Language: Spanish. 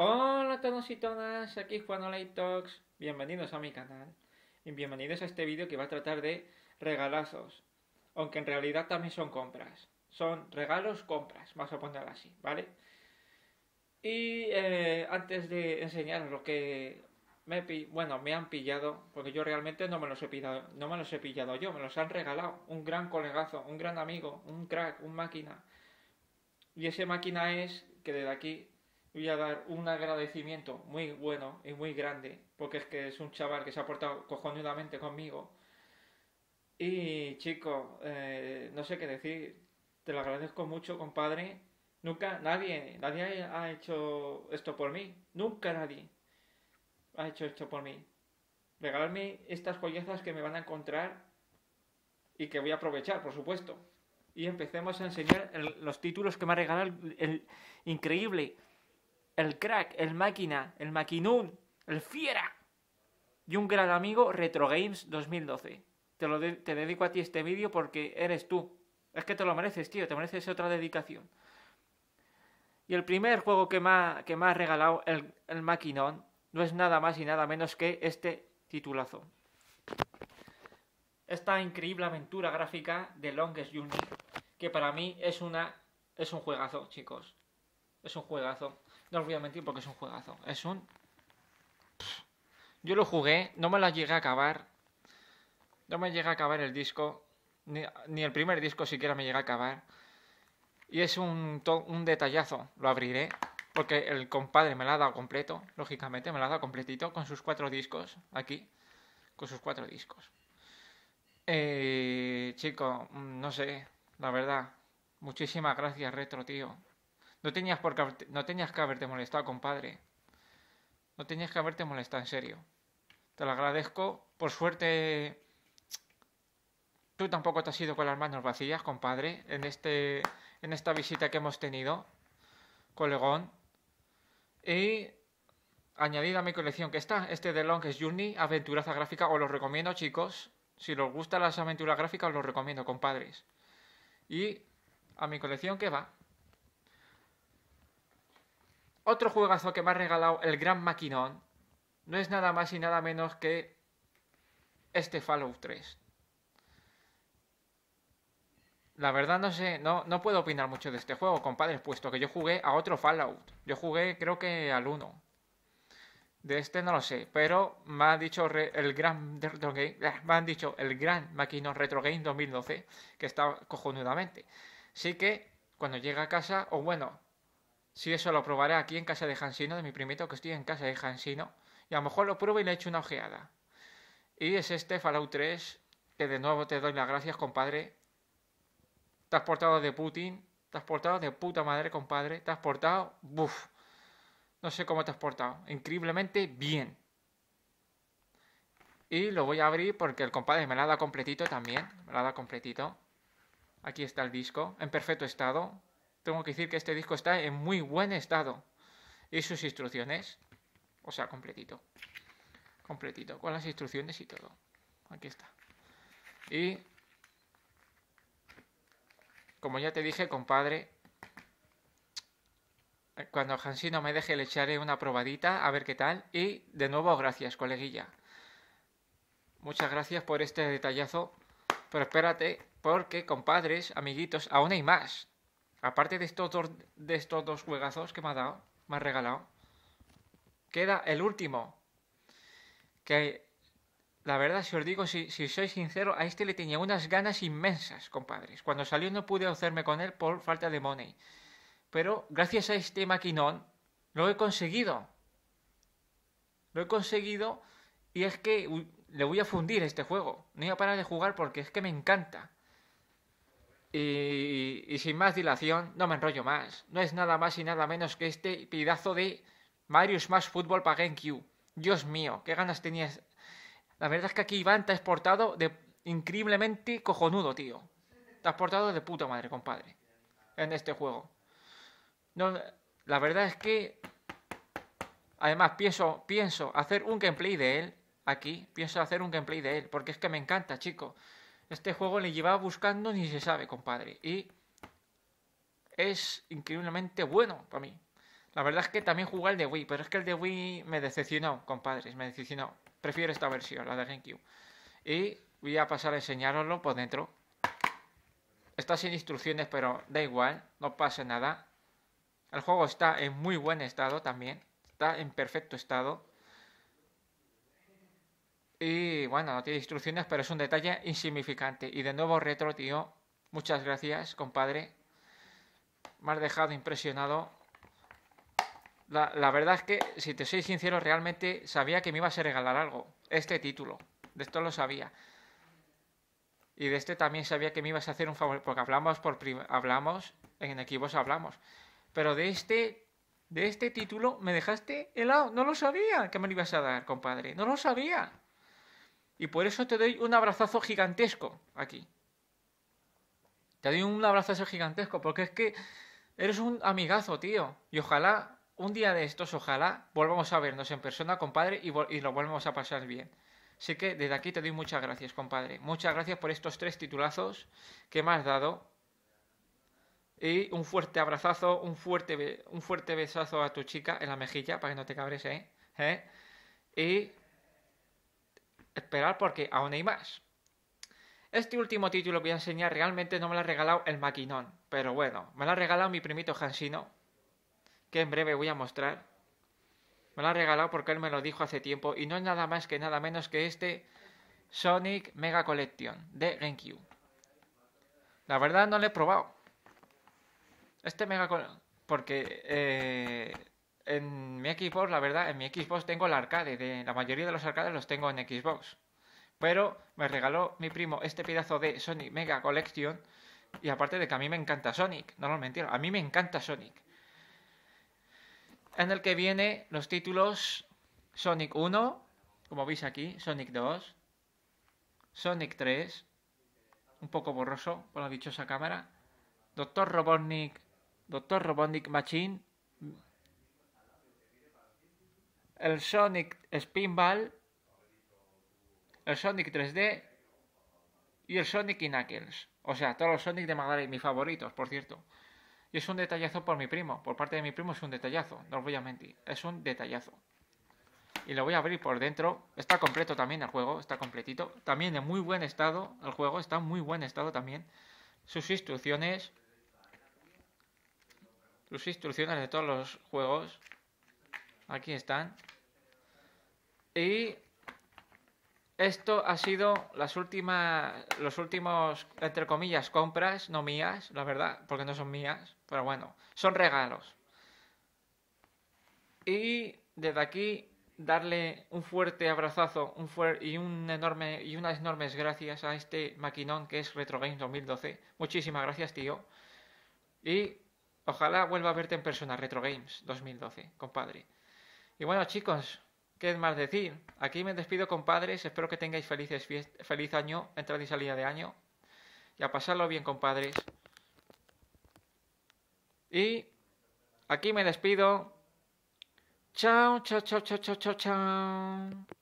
Hola a todos y todas, aquí Juan Talks, bienvenidos a mi canal y bienvenidos a este vídeo que va a tratar de regalazos, aunque en realidad también son compras, son regalos compras, vamos a ponerlo así, ¿vale? Y eh, antes de enseñar lo que me bueno, me han pillado, porque yo realmente no me los he pillado, no me los he pillado yo, me los han regalado, un gran colegazo, un gran amigo, un crack, un máquina. Y ese máquina es que desde aquí voy a dar un agradecimiento muy bueno y muy grande, porque es que es un chaval que se ha portado cojonudamente conmigo. Y chico, eh, no sé qué decir, te lo agradezco mucho, compadre. Nunca, nadie, nadie ha hecho esto por mí, nunca nadie ha hecho esto por mí. Regalarme estas joyezas que me van a encontrar y que voy a aprovechar, por supuesto. Y empecemos a enseñar los títulos que me ha regalado el increíble el crack, el máquina, el maquinón, el fiera y un gran amigo Retro Games 2012. Te, lo te dedico a ti este vídeo porque eres tú. Es que te lo mereces, tío, te mereces otra dedicación. Y el primer juego que me ha, que regalado el, el maquinón no es nada más y nada menos que este titulazo. Esta increíble aventura gráfica de Longest Junior. que para mí es una es un juegazo, chicos. Es un juegazo. No os voy a mentir porque es un juegazo. Es un... Yo lo jugué, no me lo llegué a acabar. No me llegué a acabar el disco. Ni, el primer disco siquiera me llega a acabar. Y es un, un detallazo. Lo abriré. Porque el compadre me lo ha dado completo. Lógicamente, me lo ha dado completito. Con sus cuatro discos. Aquí. Con sus cuatro discos. Eh, chico, mm, no sé. La verdad. Muchísimas gracias, Retro, tío. No tenías, que, no tenías que haberte molestado, compadre. No tenías que haberte molestado, en serio. Te lo agradezco. Por suerte, tú tampoco te has ido con las manos vacías, compadre, en, este, en esta visita que hemos tenido, colegón. Y añadido a mi colección que está, este de Longest Journey, aventuraza gráfica, os lo recomiendo, chicos. Si os gustan las aventuras gráficas, os lo recomiendo, compadres. Y a mi colección que va, otro juegazo que me ha regalado el gran maquinón no es nada más y nada menos que este Fallout 3. La verdad no sé, no, no puedo opinar mucho de este juego, compadre, puesto que yo jugué a otro Fallout. Yo jugué creo que al 1. De este no lo sé, pero me ha dicho el gran eh, me han dicho el gran Maquinón Retro Game 2012, que está cojonudamente. Así que cuando llega a casa, o bueno, si eso lo probaré aquí en casa de Hansino, de mi primito, que estoy en casa de Hansino. Y a lo mejor lo pruebo y le echo una ojeada. Y es este Fallout 3, que de nuevo te doy las gracias, compadre. Te has portado de Putin, te has portado de puta madre, compadre. Te has portado, buf. No sé cómo te has portado. Increíblemente bien. Y lo voy a abrir porque el compadre me la dado completito también. Me la dado completito. Aquí está el disco. En perfecto estado tengo que decir que este disco está en muy buen estado. Y sus instrucciones, o sea, completito. Completito, con las instrucciones y todo. Aquí está. Y, como ya te dije, compadre, cuando Hansino me deje le echaré una probadita, a ver qué tal. Y, de nuevo, gracias, coleguilla. Muchas gracias por este detallazo. Pero espérate, porque, compadres, amiguitos, aún hay más aparte de estos dos, juegazos que me ha dado, me ha regalado, queda el último. Que la verdad, si os digo, si, soy sincero, a este le tenía unas ganas inmensas, compadres. Cuando salió no pude hacerme con él por falta de money. Pero gracias a este maquinón lo he conseguido. Lo he conseguido y es que le voy a fundir este juego. No voy a parar de jugar porque es que me encanta. Y, sin más dilación, no me enrollo más. No es nada más y nada menos que este pedazo de Mario Smash Football para GameCube. Dios mío, qué ganas tenías. La verdad es que aquí Iván te ha exportado de increíblemente cojonudo, tío. Te has portado de puta madre, compadre. En este juego. No, la verdad es que. Además, pienso, pienso hacer un gameplay de él. Aquí, pienso hacer un gameplay de él. Porque es que me encanta, chico. Este juego le llevaba buscando ni se sabe, compadre. Y es increíblemente bueno para mí. La verdad es que también jugué el de Wii, pero es que el de Wii me decepcionó, compadre, me decepcionó. Prefiero esta versión, la de GameCube. Y voy a pasar a enseñaroslo por dentro. Está sin instrucciones, pero da igual, no pasa nada. El juego está en muy buen estado también, está en perfecto estado. Y bueno, no tiene instrucciones, pero es un detalle insignificante. Y de nuevo retro, tío. Muchas gracias, compadre. Me has dejado impresionado. La, verdad es que, si te soy sincero, realmente sabía que me ibas a regalar algo. Este título. De esto lo sabía. Y de este también sabía que me ibas a hacer un favor. Porque hablamos por hablamos. En equipos hablamos. Pero de este. De este título me dejaste helado. No lo sabía que me lo ibas a dar, compadre. No lo sabía. Y por eso te doy un abrazazo gigantesco aquí. Te doy un abrazazo gigantesco, porque es que eres un amigazo, tío. Y ojalá, un día de estos, ojalá, volvamos a vernos en persona, compadre, y, lo volvamos a pasar bien. Así que desde aquí te doy muchas gracias, compadre. Muchas gracias por estos tres titulazos que me has dado. Y un fuerte abrazazo, un fuerte, un fuerte besazo a tu chica en la mejilla para que no te cabres, ¿eh? ¿Eh? Y esperar porque aún hay más. Este último título que voy a enseñar realmente no me lo ha regalado el maquinón, pero bueno, me lo ha regalado mi primito Hansino, que en breve voy a mostrar. Me lo ha regalado porque él me lo dijo hace tiempo y no es nada más que nada menos que este Sonic Mega Collection de GameCube. La verdad no lo he probado. Este Mega Collection... Porque eh, en mi Xbox, la verdad, en mi Xbox tengo el arcade. De, la mayoría de los arcades los tengo en Xbox. Pero me regaló mi primo este pedazo de Sonic Mega Collection. Y aparte de que a mí me encanta Sonic, no lo a mí me encanta Sonic. En el que viene los títulos Sonic 1, como veis aquí, Sonic 2, Sonic 3, un poco borroso por la dichosa cámara, Doctor Robotnik, Doctor Robotnik Machine, el Sonic Spinball, el Sonic 3D y el Sonic Knuckles. O sea, todos los Sonic de Magdalena, mis favoritos, por cierto. Y es un detallazo por mi primo, por parte de mi primo es un detallazo, no os voy a mentir, es un detallazo. Y lo voy a abrir por dentro, está completo también el juego, está completito. También en muy buen estado, el juego está en muy buen estado también. Sus instrucciones, sus instrucciones de todos los juegos, aquí están. Y esto ha sido las últimas, los últimos, entre comillas, compras, no mías, la verdad, porque no son mías, pero bueno, son regalos. Y desde aquí darle un fuerte abrazazo un y, un enorme, y unas enormes gracias a este maquinón que es Retro Games 2012. Muchísimas gracias, tío. Y ojalá vuelva a verte en persona, Retro Games 2012, compadre. Y bueno, chicos, ¿Qué más decir? Aquí me despido, compadres. Espero que tengáis felices feliz año, entrada y salida de año. Y a pasarlo bien, compadres. Y aquí me despido. Chao, chao, chao, chao, chao, chao, chao.